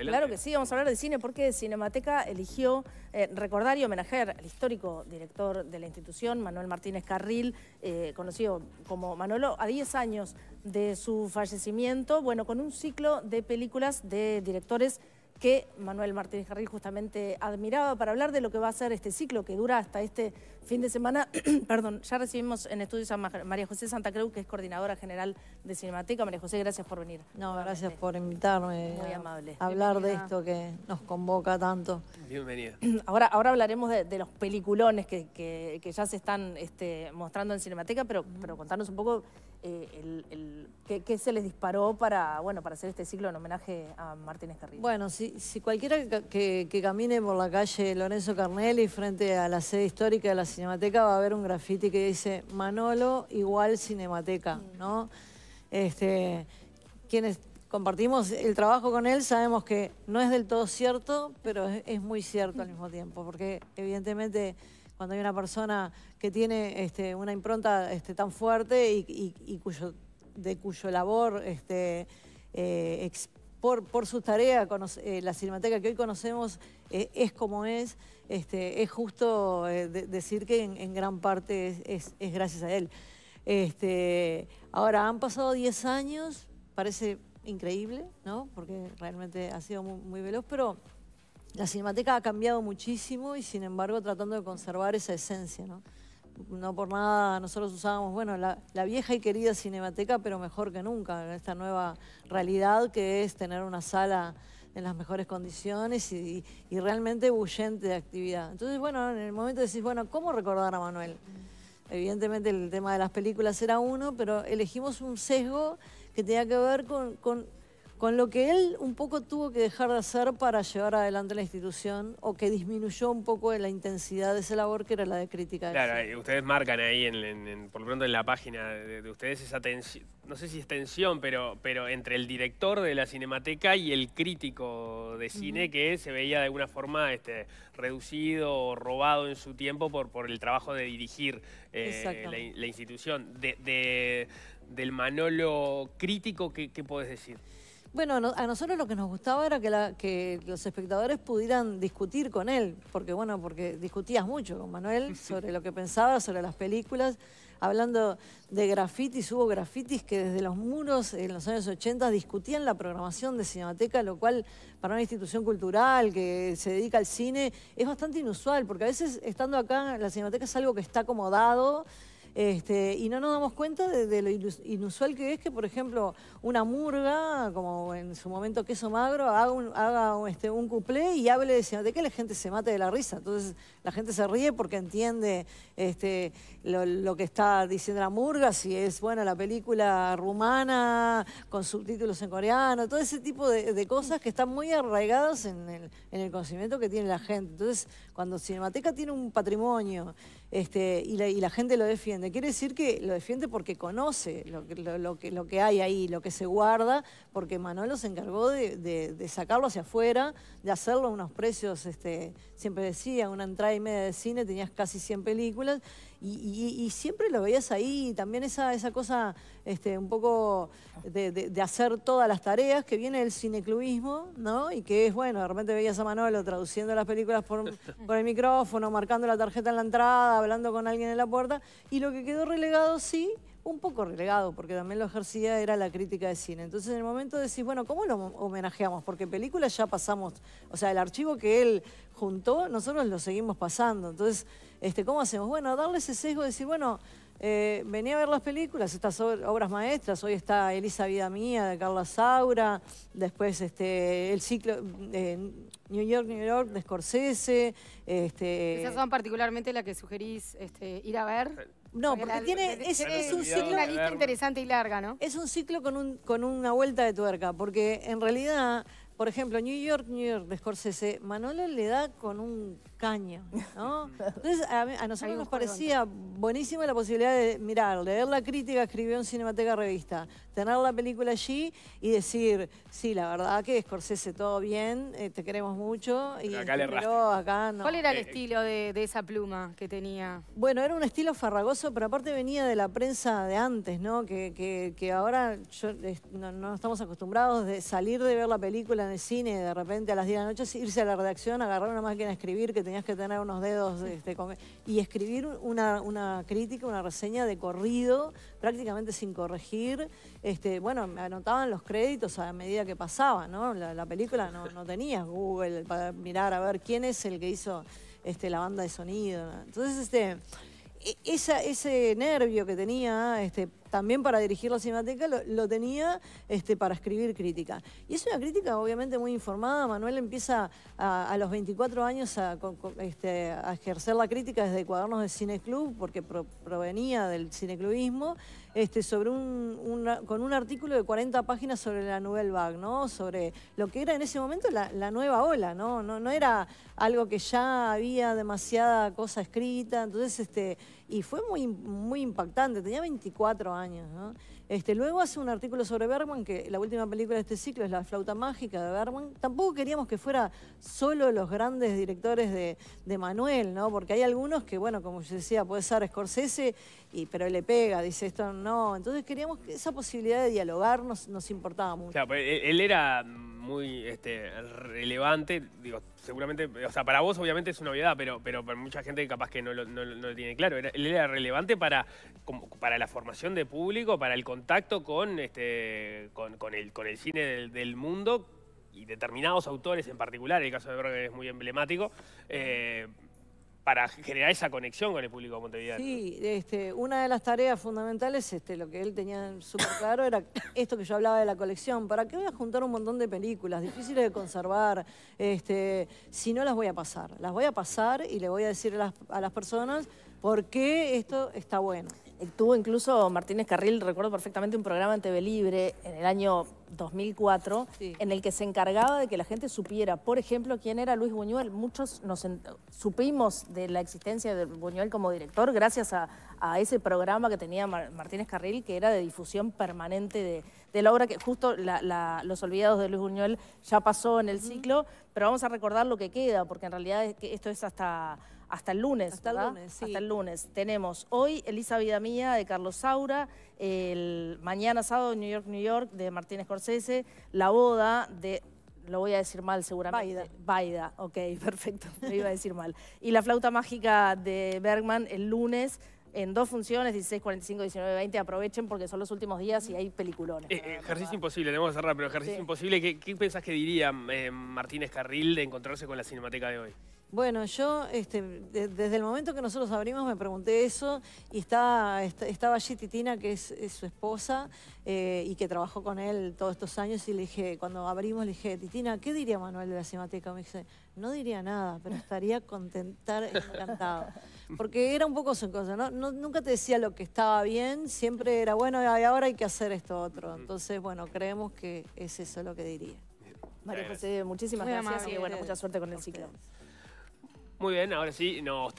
Claro que sí, vamos a hablar de cine porque Cinemateca eligió eh, recordar y homenajear al histórico director de la institución, Manuel Martínez Carril, eh, conocido como Manolo, a 10 años de su fallecimiento, bueno, con un ciclo de películas de directores que Manuel Martínez Carril justamente admiraba para hablar de lo que va a ser este ciclo que dura hasta este fin de semana. Perdón, ya recibimos en estudios a María José Santa Cruz, que es coordinadora general de Cinemateca. María José, gracias por venir. No, gracias por invitarme. A hablar de esto que nos convoca tanto. Bienvenido. Ahora, ahora hablaremos de, los peliculones que, ya se están este, mostrando en Cinemateca, pero, pero contanos un poco eh, qué, se les disparó para, bueno, para hacer este ciclo en homenaje a Martínez Carrillo. Bueno, si, si cualquiera que, camine por la calle Lorenzo Carnelli frente a la sede histórica de la Cinemateca va a ver un grafiti que dice Manolo igual Cinemateca, mm. Este, quienes compartimos el trabajo con él sabemos que no es del todo cierto, pero es, muy cierto al mismo tiempo, porque evidentemente cuando hay una persona que tiene este, una impronta este, tan fuerte y, de cuyo labor eh, por, por, su tarea, eh, la cinemateca que hoy conocemos eh, es como es, es justo decir que en, gran parte es gracias a él. Este, ahora, han pasado 10 años, parece increíble, ¿no? Porque realmente ha sido muy, veloz, pero la cinemateca ha cambiado muchísimo y sin embargo tratando de conservar esa esencia, ¿no? no por nada nosotros usábamos, bueno, la, vieja y querida Cinemateca, pero mejor que nunca, en esta nueva realidad que es tener una sala en las mejores condiciones y, realmente bullente de actividad. Entonces, bueno, en el momento decís, bueno, ¿cómo recordar a Manuel? Evidentemente el tema de las películas era uno, pero elegimos un sesgo que tenía que ver con, con lo que él un poco tuvo que dejar de hacer para llevar adelante la institución o que disminuyó un poco la intensidad de esa labor que era la de crítica. Claro, ustedes marcan ahí, en, por lo pronto en la página de, ustedes, esa tensión, no sé si es tensión, pero, pero entre el director de la Cinemateca y el crítico de cine que se veía de alguna forma este, reducido o robado en su tiempo por, por el trabajo de dirigir eh, la, institución. De, del Manolo crítico, ¿qué, qué podés decir? Bueno, a nosotros lo que nos gustaba era que, la, los espectadores pudieran discutir con él, porque bueno, porque discutías mucho con Manuel sobre lo que pensaba, sobre las películas, hablando de grafitis, hubo grafitis que desde los muros en los años 80 discutían la programación de Cinemateca, lo cual para una institución cultural que se dedica al cine es bastante inusual, porque a veces estando acá la Cinemateca es algo que está acomodado, este, y no nos damos cuenta de, lo inusual que es que, por ejemplo, una murga, como en su momento queso magro, haga un, haga este, cuplé y hable de, de, que la gente se mate de la risa. Entonces la gente se ríe porque entiende este, lo, que está diciendo la murga, si es buena la película rumana, con subtítulos en coreano, todo ese tipo de, cosas que están muy arraigadas en el conocimiento que tiene la gente. Entonces, cuando Cinemateca tiene un patrimonio este, y, la, gente lo defiende. Quiere decir que lo defiende porque conoce lo, que, lo que hay ahí, lo que se guarda, porque Manolo se encargó de, sacarlo hacia afuera, de hacerlo a unos precios, este, siempre decía, una entrada y media de cine, tenías casi 100 películas, y, siempre lo veías ahí, también esa, esa cosa este, un poco de, hacer todas las tareas que viene del cineclubismo, ¿no? Y que es, bueno, de repente veías a Manolo traduciendo las películas por, por el micrófono, marcando la tarjeta en la entrada, hablando con alguien en la puerta, y lo que quedó relegado, sí, un poco relegado, porque también lo ejercía era la crítica de cine. Entonces en el momento decís, bueno, ¿cómo lo homenajeamos? Porque películas ya pasamos, o sea, el archivo que él juntó, nosotros lo seguimos pasando. Entonces, este, ¿cómo hacemos? Bueno, darle ese sesgo de decir, bueno, eh, venía a ver las películas, estas obras maestras, hoy está Elisa Vida Mía de Carla Saura, después este, el ciclo eh, New York, New York de Scorsese. Este... Esas son particularmente las que sugerís este, ir a ver. No, porque, tiene, es, un ciclo... una lista interesante y larga, ¿no? Es un ciclo con, un, con una vuelta de tuerca, porque en realidad, por ejemplo, New York, New York de Scorsese, Manolo le da con un Caño, ¿no? Entonces, a, nosotros nos parecía buenísima la posibilidad de mirar, leer la crítica, escribió en Cinemateca Revista, tener la película allí y decir, sí, la verdad que Scorsese todo bien, eh, te queremos mucho. y acá le acá ¿Cuál era el eh, eh. estilo de, esa pluma que tenía? Bueno, era un estilo farragoso, pero aparte venía de la prensa de antes, ¿no? Que, ahora no, estamos acostumbrados de salir de ver la película en el cine de repente a las 10 de la noche, irse a la redacción, agarrar una máquina a escribir que tenías que tener unos dedos este, y escribir una, crítica, una reseña de corrido, prácticamente sin corregir. Este, bueno, me anotaban los créditos a medida que pasaba, ¿no? La, película no, no tenías Google para mirar a ver quién es el que hizo este, la banda de sonido. Entonces, este, e, ese nervio que tenía este, también para dirigir la cinemateca lo, tenía este, para escribir crítica. Y es una crítica obviamente muy informada. Manuel empieza a, los 24 años este, a, ejercer la crítica desde cuadernos de Cine Club, porque provenía del cineclubismo. Este, sobre un, con un artículo de 40 páginas sobre la Nouvelle Vague, ¿no? Sobre lo que era en ese momento la, nueva ola, ¿no? ¿no? No era algo que ya había demasiada cosa escrita, entonces, este, y fue muy, muy impactante, tenía 24 años, ¿no? Este, luego hace un artículo sobre Bergman, que la última película de este ciclo es La flauta mágica de Bergman. Tampoco queríamos que fuera solo los grandes directores de, Manuel, ¿no? Porque hay algunos que, bueno, como yo decía, puede ser Scorsese, y, pero le pega, dice esto no. Entonces queríamos que esa posibilidad de dialogar nos, importaba mucho. Pues, e-, él era muy este, relevante, digo, seguramente, o sea, para vos obviamente es una obviedad, pero, para mucha gente capaz que no lo, tiene claro. él era relevante para, para la formación de público, para el contenido contacto con, este, con, el, con el cine del, mundo y determinados autores en particular, el caso de Berger es muy emblemático, eh, para generar esa conexión con el público de Montevideo. Sí, este, una de las tareas fundamentales, este, lo que él tenía súper claro, era esto que yo hablaba de la colección. ¿Para qué voy a juntar un montón de películas difíciles de conservar? Este, si no las voy a pasar. Las voy a pasar y le voy a decir a las, a las personas por qué esto está bueno. Tuvo incluso Martínez Carril, recuerdo perfectamente, un programa en TV Libre en el año 2004, en el que se encargaba de que la gente supiera, por ejemplo, quién era Luis Buñuel. Muchos nos supimos de la existencia de Buñuel como director gracias a, ese programa que tenía Martínez Carril, que era de difusión permanente de, de la obra, que justo Los Olvidados de Luis Buñuel ya pasó en el ciclo, pero vamos a recordar lo que queda, porque en realidad esto es hasta hasta el lunes. Hasta el lunes, Hasta el lunes. Tenemos hoy Elisa Vida Mía de Carlos Saura, el mañana sábado New York, New York de Martínez Scorsese, La Boda de lo voy a decir mal seguramente. Baida. Baida, ok, perfecto, lo iba a decir mal. Y la flauta mágica de Bergman el lunes en dos funciones, 16, 45, 19, 20. Aprovechen porque son los últimos días y hay peliculones. Eh, eh, ejercicio imposible, tenemos que cerrar, pero ejercicio imposible. ¿Qué, ¿Qué, pensás que diría eh, Martínez Carril de encontrarse con la Cinemateca de hoy? Bueno, yo este, desde el momento que nosotros abrimos me pregunté eso y estaba, allí Titina, que es, su esposa eh, y que trabajó con él todos estos años y le dije, cuando abrimos le dije, Titina, ¿qué diría Manuel de la Cimateca? Me dice, no diría nada, pero estaría contentar, encantado. Porque era un poco su cosa, ¿no? Nunca te decía lo que estaba bien, siempre era, bueno, ahora hay que hacer esto otro. Entonces, bueno, creemos que es eso lo que diría. María José, muchísimas gracias y bueno, mucha suerte con el ciclo. Muy bien, ahora sí no usted